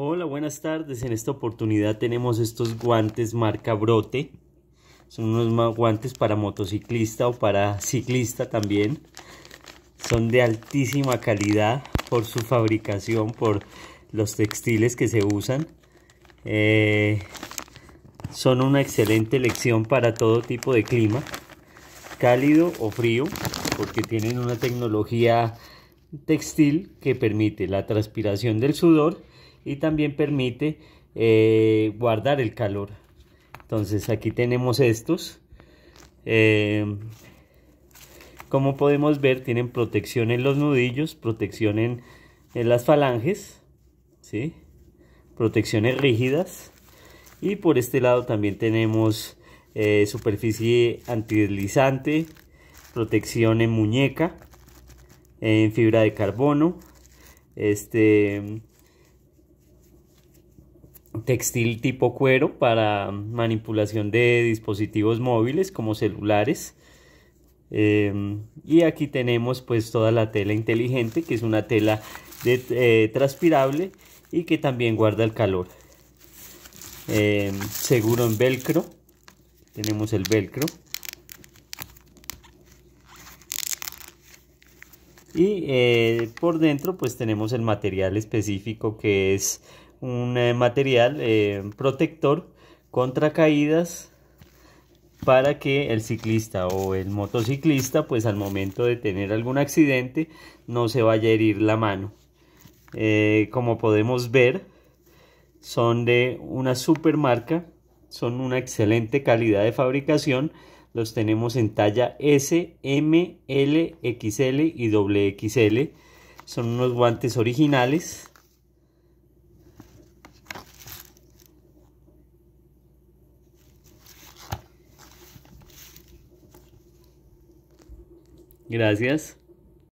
Hola, buenas tardes. En esta oportunidad tenemos estos guantes marca Brote. Son unos guantes para motociclista o para ciclista también. Son de altísima calidad por su fabricación, por los textiles que se usan. Eh, son una excelente elección para todo tipo de clima, cálido o frío, porque tienen una tecnología textil que permite la transpiración del sudor y también permite eh, guardar el calor entonces aquí tenemos estos eh, como podemos ver tienen protección en los nudillos protección en, las falanges ¿sí? protecciones rígidas y por este lado también tenemos superficie eh, superficie antideslizante protección en muñeca en fibra de carbono este textil tipo cuero para manipulación de dispositivos móviles como celulares. Em, y aquí tenemos pues toda la tela inteligente que es una tela de, eh, transpirable y que también guarda el calor. Em, seguro en velcro. Tenemos el velcro. Y eh, por dentro pues tenemos el material específico que es un eh, material eh, protector contra caídas para que el ciclista o el motociclista pues al momento de tener algún accidente no se vaya a herir la mano eh, como podemos ver son de una super marca son una excelente calidad de fabricación los tenemos en talla S, M, L, XL y XXL son unos guantes originales Gracias.